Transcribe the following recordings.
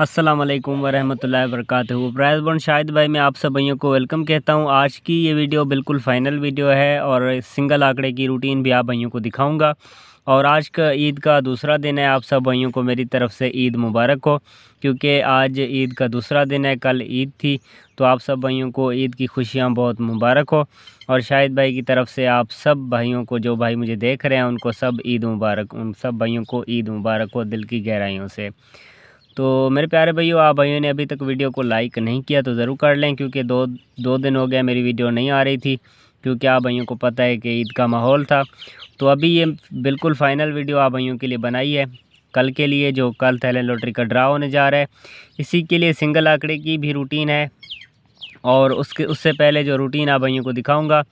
अस्सलाम वालेकुम वरहमतुल्लाहि वबरकातुहू ब्रायजबॉर्न शाहिद भाई मैं आप सब भाइयों को वेलकम कहता हूँ आज की ये वीडियो बिल्कुल फ़ाइनल वीडियो है और सिंगल आंकड़े की रूटीन भी आप भाइयों को दिखाऊंगा और आज का ईद का दूसरा दिन है आप सब भाइयों को मेरी तरफ से ईद मुबारक हो क्योंकि आज ईद का दूसरा दिन है कल ईद थी तो आप सब भाइयों को ईद की खुशियाँ बहुत मुबारक हो और शाहिद भाई की तरफ से आप सब भाइयों को जो भाई मुझे देख रहे हैं उनको सब ईद मुबारक उन सब भाइयों को ईद मुबारक हो दिल की गहराइयों से तो मेरे प्यारे भाइयों आप भाइयों ने अभी तक वीडियो को लाइक नहीं किया तो ज़रूर कर लें क्योंकि दो दो दिन हो गया मेरी वीडियो नहीं आ रही थी क्योंकि आप भाइयों को पता है कि ईद का माहौल था तो अभी ये बिल्कुल फ़ाइनल वीडियो आप भाइयों के लिए बनाई है कल के लिए जो कल थैलेंड लॉटरी का ड्रा होने जा रहा है इसी के लिए सिंगल आंकड़े की भी रूटीन है और उसके उससे पहले जो रूटीन आप भाइयों को दिखाऊंगा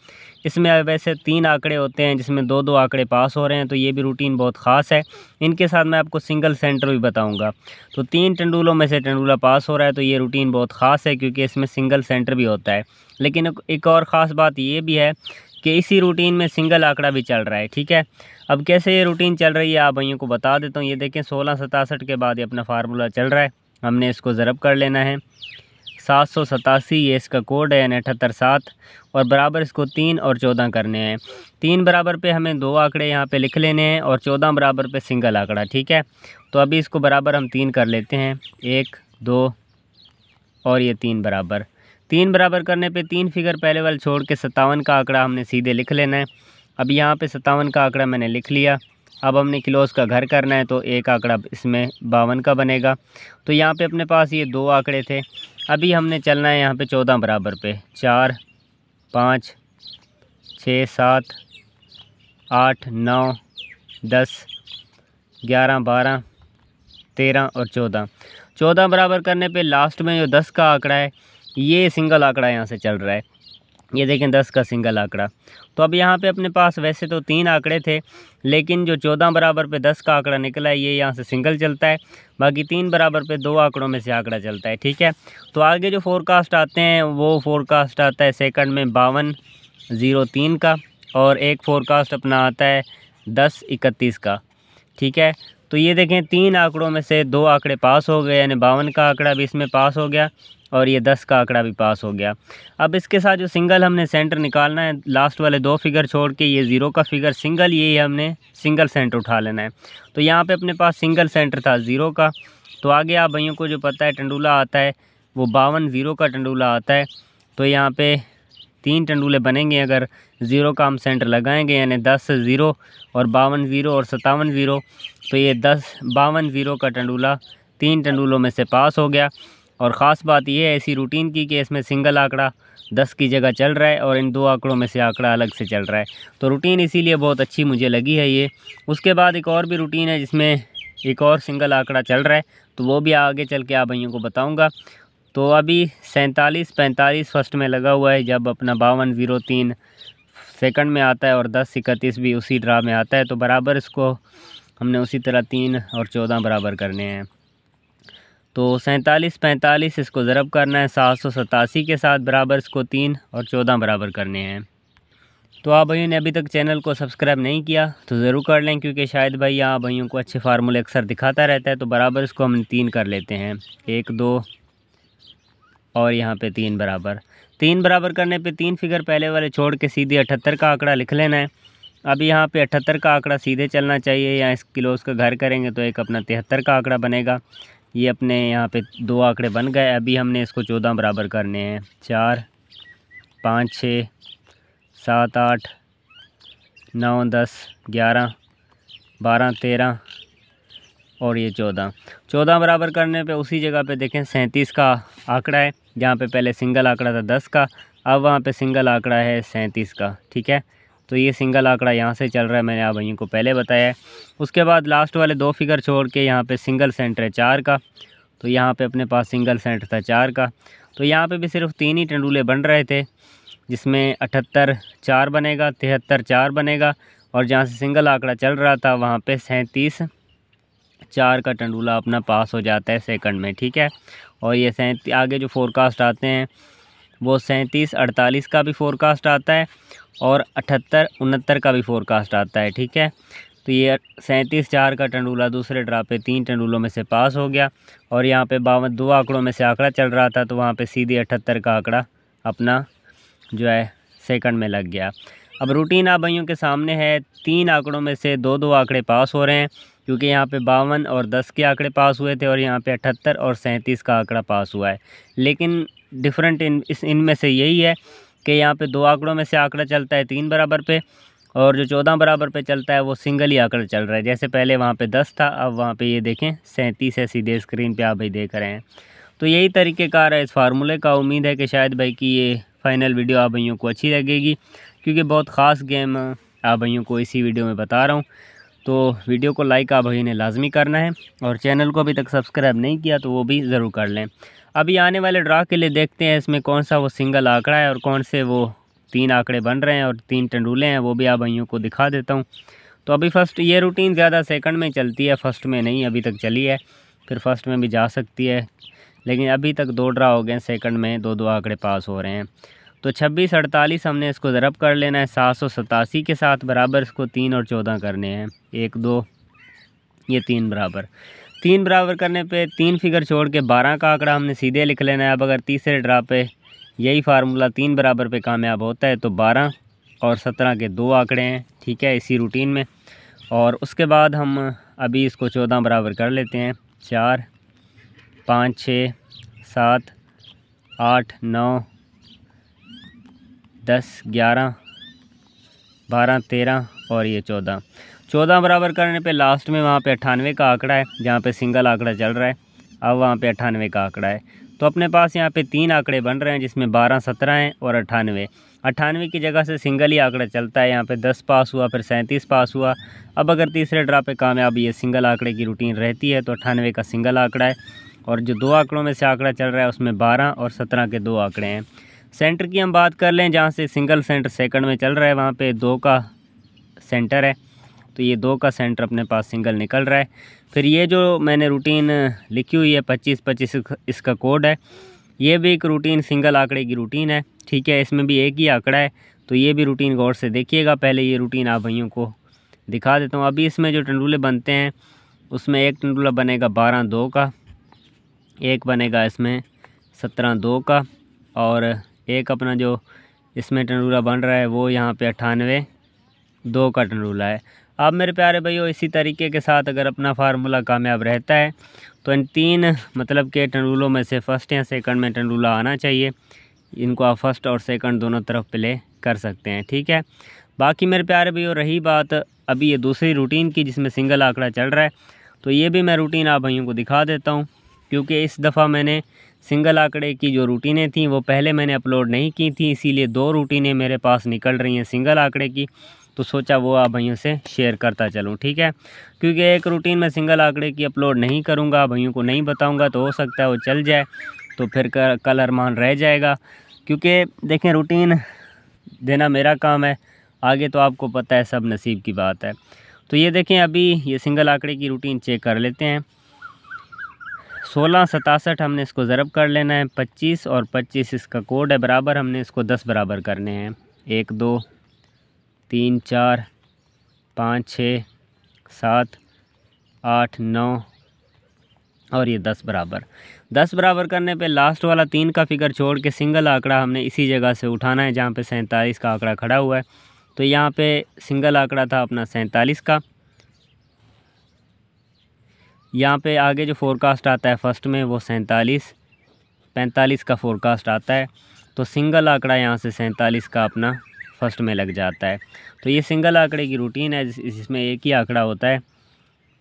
इसमें वैसे तीन आंकड़े होते हैं जिसमें दो दो आंकड़े पास हो रहे हैं तो ये भी रूटीन बहुत ख़ास है इनके साथ मैं आपको सिंगल सेंटर भी बताऊंगा तो तीन टंडूलों में से टंडूला पास हो रहा है तो ये रूटीन बहुत ख़ास है क्योंकि इसमें सिंगल सेंटर भी होता है लेकिन एक और ख़ास बात ये भी है कि इसी रूटीन में सिंगल आंकड़ा भी चल रहा है ठीक है अब कैसे ये रूटीन चल रही है आप भाइयों को बता देता हूँ ये देखें सोलह सतासठ के बाद ये अपना फार्मूला चल रहा है हमने इसको ज़रब कर लेना है सात सौ सतासी ये इसका कोड है यानी अठहत्तर सात और बराबर इसको तीन और चौदह करने हैं तीन बराबर पे हमें दो आंकड़े यहाँ पे लिख लेने हैं और चौदह बराबर पे सिंगल आंकड़ा ठीक है तो अभी इसको बराबर हम तीन कर लेते हैं एक दो और ये तीन बराबर तीन बराबर करने पर तीन फिगर पहले वाले छोड़ के सत्तावन का आंकड़ा हमने सीधे लिख लेना है अब यहाँ पर सत्तावन का आंकड़ा मैंने लिख लिया अब हमने क्लोज का घर करना है तो एक आंकड़ा इसमें बावन का बनेगा तो यहाँ पे अपने पास ये दो आंकड़े थे अभी हमने चलना है यहाँ पे चौदह बराबर पे चार पाँच छः सात आठ नौ दस ग्यारह बारह तेरह और चौदह चौदह बराबर करने पे लास्ट में जो दस का आंकड़ा है ये सिंगल आंकड़ा यहाँ से चल रहा है ये देखें दस का सिंगल आंकड़ा तो अब यहाँ पे अपने पास वैसे तो तीन आंकड़े थे लेकिन जो चौदह बराबर पे दस का आंकड़ा निकला है ये यहाँ से सिंगल चलता है बाकी तीन बराबर पे दो आंकड़ों में से आंकड़ा चलता है ठीक है तो आगे जो फोरकास्ट आते हैं वो फोरकास्ट आता है सेकंड में बावन ज़ीरो तीन का और एक फोरकास्ट अपना आता है दस इकतीस का ठीक है तो ये देखें तीन आंकड़ों में से दो आंकड़े पास हो गए यानी बावन का आंकड़ा भी इसमें पास हो गया और ये दस का आंकड़ा भी पास हो गया अब इसके साथ जो सिंगल हमने सेंटर निकालना है लास्ट वाले दो फिगर छोड़ के ये ज़ीरो का फिगर सिंगल ये हमने सिंगल सेंटर उठा लेना है तो यहाँ पे अपने पास सिंगल सेंटर था ज़ीरो का तो आगे आप भैया को जो पता है टंडूला आता है वो बावन ज़ीरो का टंडूला आता है तो यहाँ पर तीन टंडूले बनेंगे अगर ज़ीरो का हम सेंटर लगाएँगे यानी दस ज़ीरो और बावन ज़ीरो और सतावन ज़ीरो तो ये दस बावन ज़ीरो का टंडूला तीन टंडूलों में से पास हो गया और ख़ास बात यह है ऐसी रूटीन की कि इसमें सिंगल आंकड़ा दस की जगह चल रहा है और इन दो आंकड़ों में से आंकड़ा अलग से चल रहा है तो रूटीन इसीलिए बहुत अच्छी मुझे लगी है ये उसके बाद एक और भी रूटीन है जिसमें एक और सिंगल आंकड़ा चल रहा है तो वो भी आगे चल के आप भैया को बताऊँगा तो अभी सैंतालीस पैंतालीस फर्स्ट में लगा हुआ है जब अपना बावन ज़ीरो तीन सेकंड में आता है और दस इकतीस भी उसी ड्रा में आता है तो बराबर इसको हमने उसी तरह तीन और चौदह बराबर करने हैं तो सैंतालीस पैंतालीस इसको ज़रब करना है सात सौ सतासी के साथ बराबर इसको तीन और चौदह बराबर करने हैं तो आप भाइयों ने अभी तक चैनल को सब्सक्राइब नहीं किया तो ज़रूर कर लें क्योंकि शायद भाई आप भाइयों को अच्छे फार्मूले अक्सर दिखाता रहता है तो बराबर इसको हम तीन कर लेते हैं एक दो और यहाँ पे तीन बराबर तीन बराबर करने पे तीन फिगर पहले वाले छोड़ के सीधे अठहत्तर का आंकड़ा लिख लेना है अब यहाँ पर अठहत्तर का आंकड़ा सीधे चलना चाहिए या इस क्लोज का घर करेंगे तो एक अपना तिहत्तर का आंकड़ा बनेगा ये अपने यहाँ पे दो आंकड़े बन गए अभी हमने इसको चौदह बराबर करने हैं चार पाँच छः सात आठ नौ दस ग्यारह बारह तेरह और ये चौदह चौदह बराबर करने पे उसी जगह पे देखें सैंतीस का आंकड़ा है जहाँ पे पहले सिंगल आंकड़ा था दस का अब वहाँ पे सिंगल आंकड़ा है सैंतीस का ठीक है तो ये सिंगल आंकड़ा यहाँ से चल रहा है मैंने आप भाई को पहले बताया उसके बाद लास्ट वाले दो फिगर छोड़ के यहाँ पर सिंगल सेंटर है चार का तो यहाँ पे अपने पास सिंगल सेंटर था चार का तो यहाँ पे भी सिर्फ तीन ही टंडूले बन रहे थे जिसमें अठहत्तर चार बनेगा तिहत्तर चार बनेगा और जहाँ से सिंगल आंकड़ा चल रहा था वहाँ पर सैंतीस चार का टंडूला अपना पास हो जाता है सेकंड में ठीक है और ये सैंती आगे जो फोरकास्ट आते हैं वो सैंतीस अड़तालीस का भी फोरकास्ट आता है और अठहत्तर उनहत्तर का भी फोरकास्ट आता है ठीक है तो ये सैंतीस चार का टंडूला दूसरे ड्रा पे तीन टंडूलों में से पास हो गया और यहाँ पे बावन दो आंकड़ों में से आंकड़ा चल रहा था तो वहाँ पे सीधे अठहत्तर का आंकड़ा अपना जो है सेकंड में लग गया अब रूटीन आप भाइयों के सामने है तीन आंकड़ों में से दो दो आंकड़े पास हो रहे हैं क्योंकि यहाँ पे बावन और दस के आंकड़े पास हुए थे और यहाँ पे अठहत्तर और सैंतीस का आंकड़ा पास हुआ है लेकिन डिफरेंट इन इस इनमें से यही है कि यहाँ पे दो आंकड़ों में से आंकड़ा चलता है तीन बराबर पे और जो चौदह बराबर पे चलता है वो सिंगल ही आंकड़ा चल रहा है जैसे पहले वहाँ पर दस था अब वहाँ पर ये देखें सैंतीस है सीधे स्क्रीन पर आप भाई देख रहे हैं तो यही तरीक़ेकार है इस फार्मूले का उम्मीद है कि शायद भाई की ये फ़ाइनल वीडियो आप भैयों को अच्छी लगेगी क्योंकि बहुत ख़ास गेम आप भैयों को इसी वीडियो में बता रहा हूँ तो वीडियो को लाइक आप भाई ने लाजमी करना है और चैनल को अभी तक सब्सक्राइब नहीं किया तो वो भी ज़रूर कर लें अभी आने वाले ड्रा के लिए देखते हैं इसमें कौन सा वो सिंगल आंकड़ा है और कौन से वो तीन आंकड़े बन रहे हैं और तीन टंडूले हैं वो भी आप भाइयों को दिखा देता हूँ तो अभी फ़र्स्ट ये रूटीन ज़्यादा सेकंड में चलती है फर्स्ट में नहीं अभी तक चली है फिर फर्स्ट में भी जा सकती है लेकिन अभी तक दो ड्रा हो गए सेकंड में दो दो आंकड़े पास हो रहे हैं तो छब्बीस अड़तालीस हमने इसको ज़रब कर लेना है सात सौ सतासी के साथ बराबर इसको तीन और चौदह करने हैं एक दो ये तीन बराबर तीन बराबर करने पे तीन फिगर छोड़ के बारह का आंकड़ा हमने सीधे लिख लेना है अब अगर तीसरे ड्रा पे यही फार्मूला तीन बराबर पे कामयाब होता है तो बारह और सत्रह के दो आंकड़े हैं ठीक है इसी रूटीन में और उसके बाद हम अभी इसको चौदह बराबर कर लेते हैं चार पाँच छः सात आठ नौ दस ग्यारह बारह तेरह और ये चौदह चौदह बराबर करने पे लास्ट में वहाँ पे अट्ठानवे का आंकड़ा है जहाँ पे सिंगल आंकड़ा चल रहा है अब वहाँ पे अट्ठानवे का आंकड़ा है तो अपने पास यहाँ पे तीन आंकड़े बन रहे हैं जिसमें बारह सत्रह हैं और अट्ठानवे अट्ठानवे की जगह से सिंगल ही आंकड़ा चलता है यहाँ पे दस पास हुआ फिर सैंतीस पास हुआ अब अगर तीसरे ड्रा पे कामयाब ये सिंगल आंकड़े की रूटीन रहती है तो अट्ठानवे का सिंगल आंकड़ा है और जो दो आंकड़ों में से आंकड़ा चल रहा है उसमें बारह और सत्रह के दो आंकड़े हैं सेंटर की हम बात कर लें जहाँ से सिंगल सेंटर सेकंड में चल रहा है वहाँ पे दो का सेंटर है तो ये दो का सेंटर अपने पास सिंगल निकल रहा है फिर ये जो मैंने रूटीन लिखी हुई है पच्चीस पच्चीस इसका कोड है ये भी एक रूटीन सिंगल आंकड़े की रूटीन है ठीक है इसमें भी एक ही आंकड़ा है तो ये भी रूटीन गौर से देखिएगा पहले ये रूटीन आप भैयों को दिखा देता हूँ अभी इसमें जो टंडूले बनते हैं उसमें एक टंडूला बनेगा बारह दो का एक बनेगा इसमें सत्रह दो का और एक अपना जो इसमें टनरूला बन रहा है वो यहाँ पे अट्ठानवे दो का टनरूला है अब मेरे प्यारे भाइयों इसी तरीके के साथ अगर अपना फार्मूला कामयाब रहता है तो इन तीन मतलब के टनरूलों में से फ़र्स्ट या सेकंड में टनरूला आना चाहिए इनको आप फर्स्ट और सेकंड दोनों तरफ प्ले कर सकते हैं ठीक है बाकी मेरे प्यारे भैया रही बात अभी ये दूसरी रूटीन की जिसमें सिंगल आंकड़ा चल रहा है तो ये भी मैं रूटीन आप भाइयों को दिखा देता हूँ क्योंकि इस दफ़ा मैंने सिंगल आंकड़े की जो रूटीनें थी वो पहले मैंने अपलोड नहीं की थी इसीलिए दो रूटीनें मेरे पास निकल रही हैं सिंगल आंकड़े की तो सोचा वो आप भाइयों से शेयर करता चलूँ ठीक है क्योंकि एक रूटीन में सिंगल आंकड़े की अपलोड नहीं करूँगा भाइयों को नहीं बताऊँगा तो हो सकता है वो चल जाए तो फिर कल अरमान रह जाएगा क्योंकि देखें रूटीन देना मेरा काम है आगे तो आपको पता है सब नसीब की बात है तो ये देखें अभी ये सिंगल आंकड़े की रूटीन चेक कर लेते हैं सोलह सतासठ हमने इसको ज़रब कर लेना है पच्चीस और पच्चीस इसका कोड है बराबर हमने इसको दस बराबर करने हैं एक दो तीन चार पाँच छः सात आठ नौ और ये दस बराबर दस बराबर करने पे लास्ट वाला तीन का फिगर छोड़ के सिंगल आंकड़ा हमने इसी जगह से उठाना है जहाँ पे सैंतालीस का आंकड़ा खड़ा हुआ है तो यहाँ पे सिंगल आंकड़ा था अपना सैंतालीस का यहाँ पे आगे जो फोरकास्ट आता है फर्स्ट में वो सैंतालीस पैंतालीस का फोरकास्ट आता है तो सिंगल आंकड़ा यहाँ से सैंतालीस का अपना फर्स्ट में लग जाता है तो ये सिंगल आंकड़े की रूटीन है जिसमें एक ही आंकड़ा होता है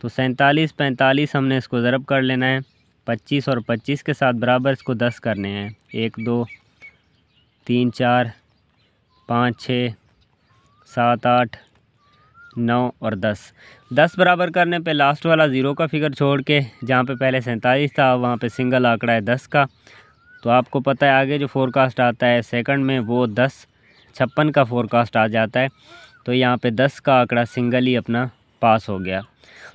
तो सैंतालीस पैंतालीस हमने इसको ज़रब कर लेना है पच्चीस और पच्चीस के साथ बराबर इसको दस करने हैं एक दो तीन चार पाँच छः सात आठ नौ और दस दस बराबर करने पे लास्ट वाला ज़ीरो का फिगर छोड़ के जहाँ पे पहले सैंतालीस था वहाँ पे सिंगल आंकड़ा है दस का तो आपको पता है आगे जो फोरकास्ट आता है सेकंड में वो दस छप्पन का फोरकास्ट आ जाता है तो यहाँ पे दस का आंकड़ा सिंगल ही अपना पास हो गया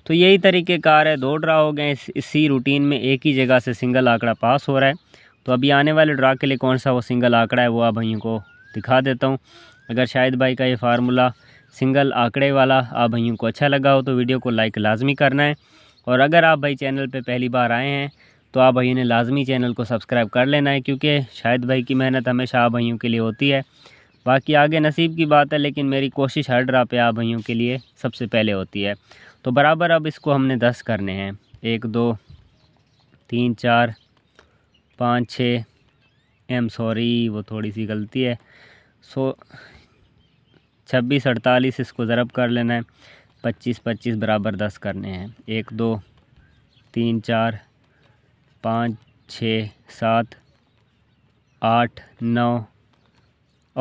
तो यही तरीके कार है दो ड्रा हो गए इस, इसी रूटीन में एक ही जगह से सिंगल आंकड़ा पास हो रहा है तो अभी आने वाले ड्रा के लिए कौन सा वो सिंगल आंकड़ा है वो आप भाइयों को दिखा देता हूँ अगर शाहिद भाई का ये फार्मूला सिंगल आंकड़े वाला आप भाइयों को अच्छा लगा हो तो वीडियो को लाइक लाजमी करना है और अगर आप भाई चैनल पर पहली बार आए हैं तो आप भाइयों ने लाजमी चैनल को सब्सक्राइब कर लेना है क्योंकि शायद भाई की मेहनत हमेशा आप भाइयों के लिए होती है बाकी आगे नसीब की बात है लेकिन मेरी कोशिश हर ड्रा पे आप भाइयों के लिए सबसे पहले होती है तो बराबर अब इसको हमने दस करने हैं एक दो तीन चार पाँच छः एम सॉरी वो थोड़ी सी गलती है सो छब्बीस अड़तालीस इसको ज़रब कर लेना है पच्चीस पच्चीस बराबर दस करने हैं एक दो तीन चार पाँच छ सात आठ नौ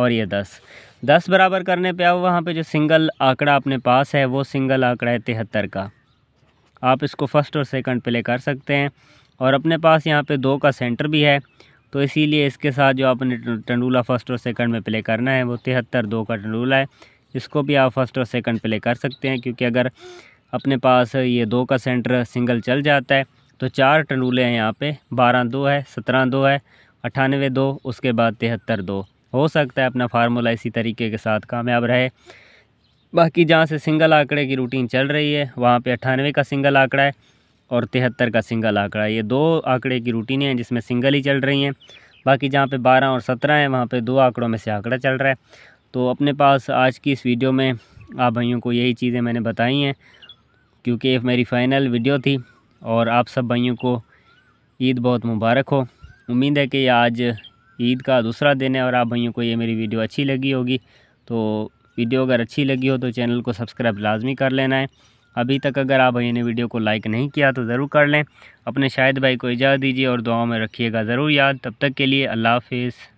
और ये दस दस बराबर करने पे आओ वहाँ पे जो सिंगल आंकड़ा अपने पास है वो सिंगल आंकड़ा है तिहत्तर का आप इसको फर्स्ट और सेकंड पे ले कर सकते हैं और अपने पास यहाँ पे दो का सेंटर भी है तो इसीलिए इसके साथ जो आपने टंडूला फर्स्ट और सेकंड में प्ले करना है वो तिहत्तर दो का टंडूला है इसको भी आप फर्स्ट और सेकंड प्ले कर सकते हैं क्योंकि अगर अपने पास ये दो का सेंटर सिंगल चल जाता है तो चार टंडूले हैं यहाँ पे बारह दो है सत्रह दो है अठानवे दो उसके बाद तिहत्तर दो हो सकता है अपना फार्मूला इसी तरीके के साथ कामयाब रहे बाकी जहाँ से सिंगल आंकड़े की रूटीन चल रही है वहाँ पर अट्ठानवे का सिंगल आंकड़ा है और तिहत्तर का सिंगल आंकड़ा ये दो आंकड़े की रूटीनें हैं जिसमें सिंगल ही चल रही हैं बाकी जहाँ पे बारह और सत्रह हैं वहाँ पे दो आंकड़ों में से आंकड़ा चल रहा है तो अपने पास आज की इस वीडियो में आप भाइयों को यही चीज़ें मैंने बताई हैं क्योंकि मेरी फ़ाइनल वीडियो थी और आप सब भाइयों को ईद बहुत मुबारक हो उम्मीद है कि आज ईद का दूसरा दिन है और आप भाइयों को ये मेरी वीडियो अच्छी लगी होगी तो वीडियो अगर अच्छी लगी हो तो चैनल को सब्सक्राइब लाजमी कर लेना है अभी तक अगर आप भैया ने वीडियो को लाइक नहीं किया तो ज़रूर कर लें अपने शायद भाई को इजाज़त दीजिए और दुआओं में रखिएगा ज़रूर याद तब तक के लिए अल्लाह हाफिज़